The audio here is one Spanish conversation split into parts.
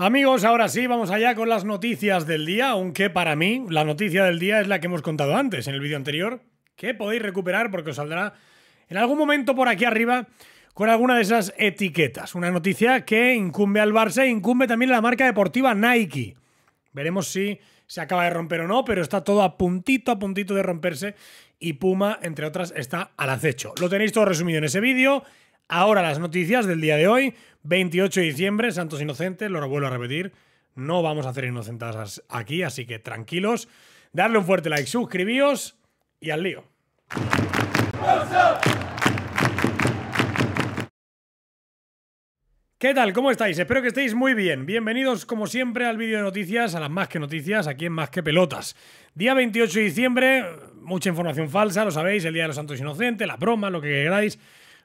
Amigos, ahora sí, vamos allá con las noticias del día, aunque para mí la noticia del día es la que hemos contado antes en el vídeo anterior, que podéis recuperar porque os saldrá en algún momento por aquí arriba con alguna de esas etiquetas. Una noticia que incumbe al Barça e incumbe también a la marca deportiva Nike. Veremos si se acaba de romper o no, pero está todo a puntito, a puntito de romperse y Puma, entre otras, está al acecho. Lo tenéis todo resumido en ese vídeo. Ahora las noticias del día de hoy, 28 de diciembre, Santos Inocentes, lo vuelvo a repetir, no vamos a hacer inocentadas aquí, así que tranquilos, darle un fuerte like, suscribíos y al lío. ¿Qué tal? ¿Cómo estáis? Espero que estéis muy bien. Bienvenidos, como siempre, al vídeo de noticias, a las más que noticias, aquí en Más que Pelotas. Día 28 de diciembre, mucha información falsa, lo sabéis, el Día de los Santos Inocentes, la broma, lo que queráis.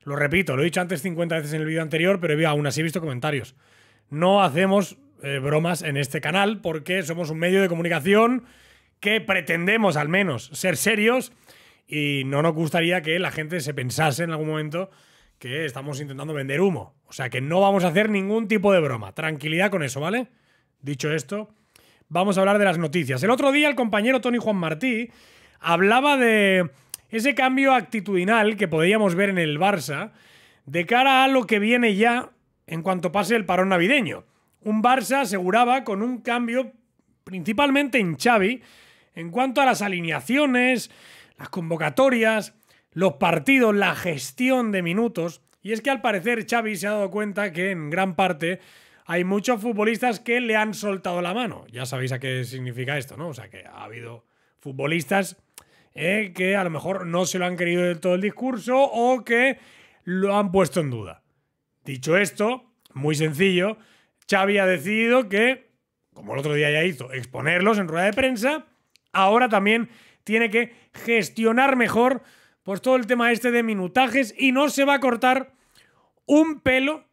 Lo repito, lo he dicho antes 50 veces en el vídeo anterior, pero aún así he visto comentarios. No hacemos eh, bromas en este canal porque somos un medio de comunicación que pretendemos al menos ser serios y no nos gustaría que la gente se pensase en algún momento que estamos intentando vender humo. O sea que no vamos a hacer ningún tipo de broma. Tranquilidad con eso, ¿vale? Dicho esto, vamos a hablar de las noticias. El otro día el compañero Tony Juan Martí hablaba de ese cambio actitudinal que podríamos ver en el Barça de cara a lo que viene ya en cuanto pase el parón navideño. Un Barça aseguraba con un cambio principalmente en Xavi en cuanto a las alineaciones, las convocatorias, los partidos, la gestión de minutos. Y es que al parecer Xavi se ha dado cuenta que en gran parte hay muchos futbolistas que le han soltado la mano. Ya sabéis a qué significa esto, ¿no? O sea, que ha habido futbolistas eh, que a lo mejor no se lo han querido del todo el discurso o que lo han puesto en duda. Dicho esto, muy sencillo, Xavi ha decidido que, como el otro día ya hizo, exponerlos en rueda de prensa, ahora también tiene que gestionar mejor pues todo el tema este de minutajes y no se va a cortar un pelo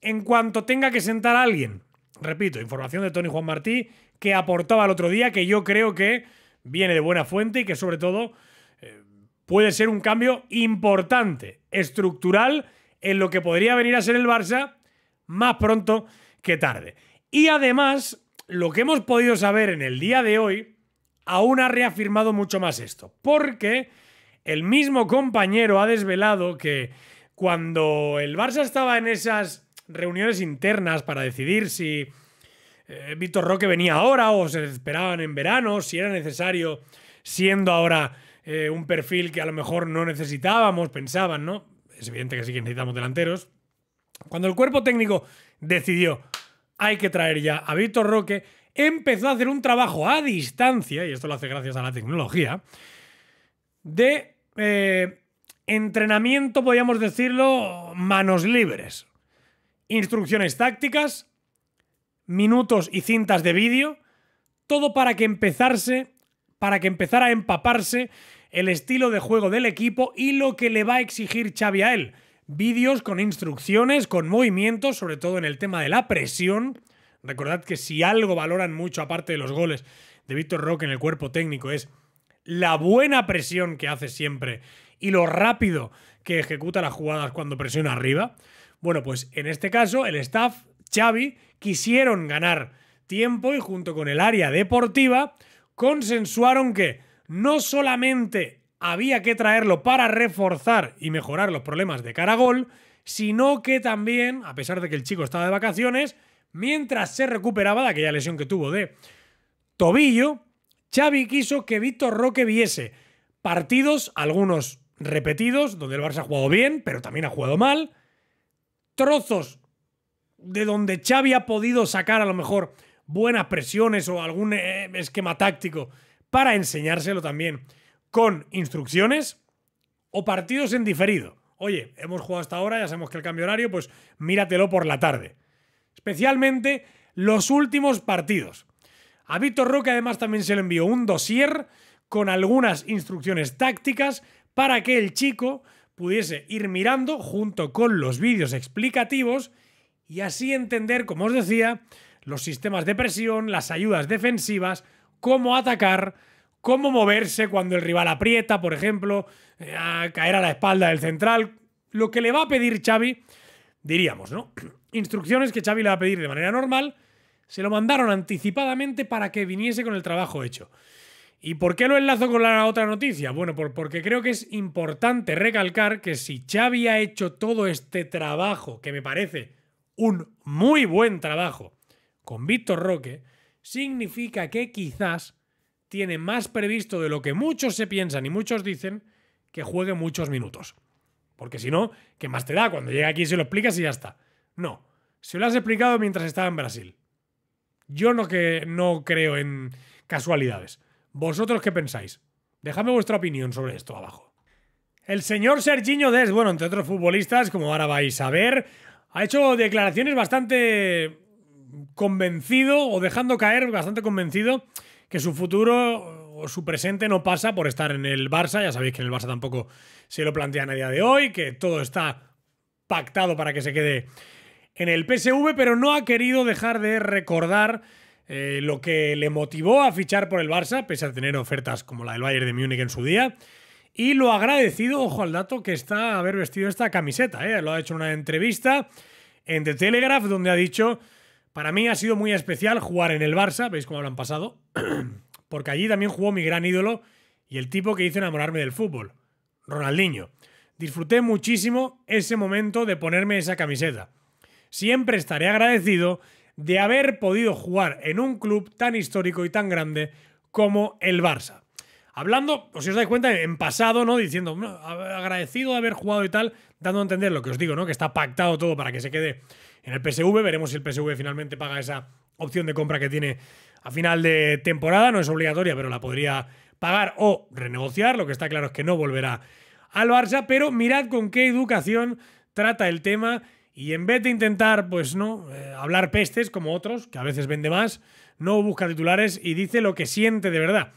en cuanto tenga que sentar a alguien. Repito, información de Tony Juan Martí que aportaba el otro día que yo creo que viene de buena fuente y que sobre todo eh, puede ser un cambio importante, estructural, en lo que podría venir a ser el Barça más pronto que tarde. Y además, lo que hemos podido saber en el día de hoy, aún ha reafirmado mucho más esto, porque el mismo compañero ha desvelado que cuando el Barça estaba en esas reuniones internas para decidir si eh, Víctor Roque venía ahora o se esperaban en verano, si era necesario, siendo ahora eh, un perfil que a lo mejor no necesitábamos, pensaban, ¿no? Es evidente que sí que necesitamos delanteros. Cuando el cuerpo técnico decidió, hay que traer ya a Víctor Roque, empezó a hacer un trabajo a distancia, y esto lo hace gracias a la tecnología, de eh, entrenamiento, podríamos decirlo, manos libres. Instrucciones tácticas, minutos y cintas de vídeo, todo para que empezarse, para que empezara a empaparse el estilo de juego del equipo y lo que le va a exigir Xavi a él. Vídeos con instrucciones, con movimientos, sobre todo en el tema de la presión. Recordad que si algo valoran mucho, aparte de los goles de Víctor Roque en el cuerpo técnico, es la buena presión que hace siempre y lo rápido que ejecuta las jugadas cuando presiona arriba. Bueno, pues en este caso el staff Xavi quisieron ganar tiempo y junto con el área deportiva consensuaron que no solamente había que traerlo para reforzar y mejorar los problemas de Caragol, sino que también, a pesar de que el chico estaba de vacaciones, mientras se recuperaba de aquella lesión que tuvo de tobillo, Xavi quiso que Víctor Roque viese partidos, algunos repetidos, donde el Barça ha jugado bien, pero también ha jugado mal, trozos de donde Xavi ha podido sacar a lo mejor buenas presiones o algún eh, esquema táctico para enseñárselo también con instrucciones o partidos en diferido. Oye, hemos jugado hasta ahora, ya sabemos que el cambio horario, pues míratelo por la tarde. Especialmente los últimos partidos. A Víctor Roque además también se le envió un dossier con algunas instrucciones tácticas para que el chico pudiese ir mirando junto con los vídeos explicativos y así entender, como os decía, los sistemas de presión, las ayudas defensivas, cómo atacar, cómo moverse cuando el rival aprieta, por ejemplo, eh, a caer a la espalda del central, lo que le va a pedir Xavi, diríamos, ¿no? Instrucciones que Xavi le va a pedir de manera normal, se lo mandaron anticipadamente para que viniese con el trabajo hecho. ¿Y por qué lo enlazo con la otra noticia? Bueno, por, porque creo que es importante recalcar que si Xavi ha hecho todo este trabajo, que me parece un muy buen trabajo con Víctor Roque, significa que quizás tiene más previsto de lo que muchos se piensan y muchos dicen que juegue muchos minutos. Porque si no, ¿qué más te da? Cuando llega aquí se lo explicas y ya está. No, se lo has explicado mientras estaba en Brasil. Yo no, que, no creo en casualidades. ¿Vosotros qué pensáis? Dejadme vuestra opinión sobre esto abajo. El señor Serginho Des, bueno, entre otros futbolistas, como ahora vais a ver, ha hecho declaraciones bastante convencido o dejando caer bastante convencido que su futuro o su presente no pasa por estar en el Barça. Ya sabéis que en el Barça tampoco se lo plantea a día de hoy, que todo está pactado para que se quede en el PSV, pero no ha querido dejar de recordar eh, lo que le motivó a fichar por el Barça, pese a tener ofertas como la del Bayern de Múnich en su día y lo agradecido, ojo al dato, que está haber vestido esta camiseta. ¿eh? Lo ha hecho en una entrevista en The Telegraph donde ha dicho, para mí ha sido muy especial jugar en el Barça, veis cómo lo han pasado, porque allí también jugó mi gran ídolo y el tipo que hizo enamorarme del fútbol, Ronaldinho. Disfruté muchísimo ese momento de ponerme esa camiseta. Siempre estaré agradecido de haber podido jugar en un club tan histórico y tan grande como el Barça. Hablando, o si os dais cuenta, en pasado, ¿no? Diciendo, agradecido de haber jugado y tal, dando a entender lo que os digo, ¿no? Que está pactado todo para que se quede en el PSV. Veremos si el PSV finalmente paga esa opción de compra que tiene a final de temporada. No es obligatoria, pero la podría pagar o renegociar. Lo que está claro es que no volverá al Barça. Pero mirad con qué educación trata el tema. Y en vez de intentar, pues no, eh, hablar pestes como otros, que a veces vende más, no busca titulares y dice lo que siente de verdad.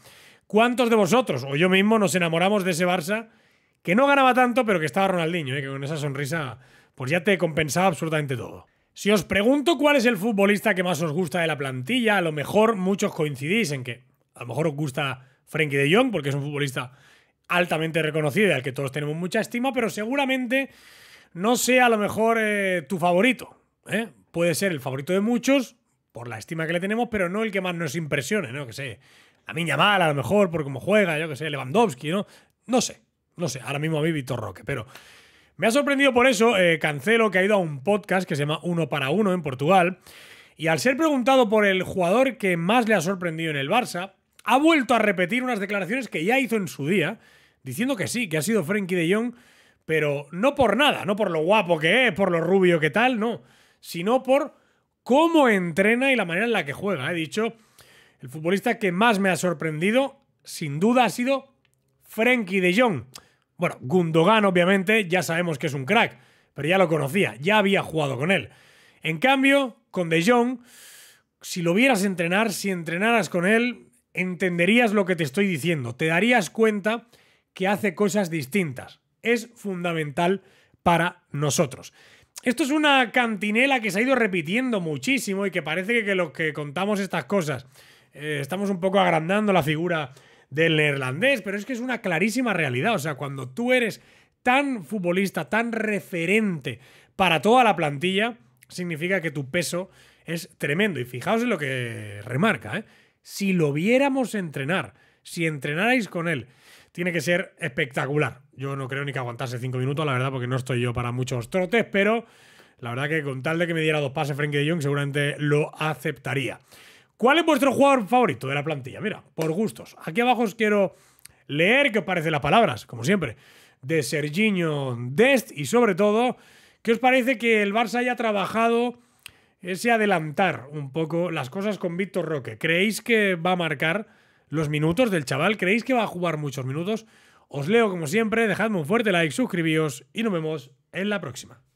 ¿Cuántos de vosotros, o yo mismo, nos enamoramos de ese Barça que no ganaba tanto, pero que estaba Ronaldinho, eh, que con esa sonrisa pues ya te compensaba absolutamente todo? Si os pregunto cuál es el futbolista que más os gusta de la plantilla, a lo mejor muchos coincidís en que a lo mejor os gusta Frenkie de Jong, porque es un futbolista altamente reconocido y al que todos tenemos mucha estima, pero seguramente no sea a lo mejor eh, tu favorito. Eh. Puede ser el favorito de muchos por la estima que le tenemos, pero no el que más nos impresione, ¿no? Que sé, a mí Yamal, a lo mejor, por cómo juega, yo que sé, Lewandowski, ¿no? No sé, no sé, ahora mismo a mí Víctor Roque, pero me ha sorprendido por eso eh, Cancelo, que ha ido a un podcast que se llama Uno para Uno en Portugal, y al ser preguntado por el jugador que más le ha sorprendido en el Barça, ha vuelto a repetir unas declaraciones que ya hizo en su día, diciendo que sí, que ha sido Frenkie de Jong, pero no por nada, no por lo guapo que es, por lo rubio que tal, no, sino por cómo entrena y la manera en la que juega. He dicho el futbolista que más me ha sorprendido, sin duda, ha sido Frenkie de Jong. Bueno, Gundogan, obviamente, ya sabemos que es un crack, pero ya lo conocía, ya había jugado con él. En cambio, con de Jong, si lo vieras entrenar, si entrenaras con él, entenderías lo que te estoy diciendo, te darías cuenta que hace cosas distintas. Es fundamental para nosotros. Esto es una cantinela que se ha ido repitiendo muchísimo y que parece que los que contamos estas cosas eh, estamos un poco agrandando la figura del neerlandés, pero es que es una clarísima realidad. O sea, cuando tú eres tan futbolista, tan referente para toda la plantilla, significa que tu peso es tremendo. Y fijaos en lo que remarca, ¿eh? Si lo viéramos entrenar, si entrenarais con él, tiene que ser espectacular. Yo no creo ni que aguantase cinco minutos, la verdad, porque no estoy yo para muchos trotes, pero la verdad que con tal de que me diera dos pases Frenkie de Jong, seguramente lo aceptaría. ¿Cuál es vuestro jugador favorito de la plantilla? Mira, por gustos. Aquí abajo os quiero leer qué os parece las palabras, como siempre, de Serginho Dest y sobre todo, qué os parece que el Barça haya trabajado ese adelantar un poco las cosas con Víctor Roque. ¿Creéis que va a marcar los minutos del chaval? ¿Creéis que va a jugar muchos minutos? Os leo como siempre, dejadme un fuerte like, suscribíos y nos vemos en la próxima.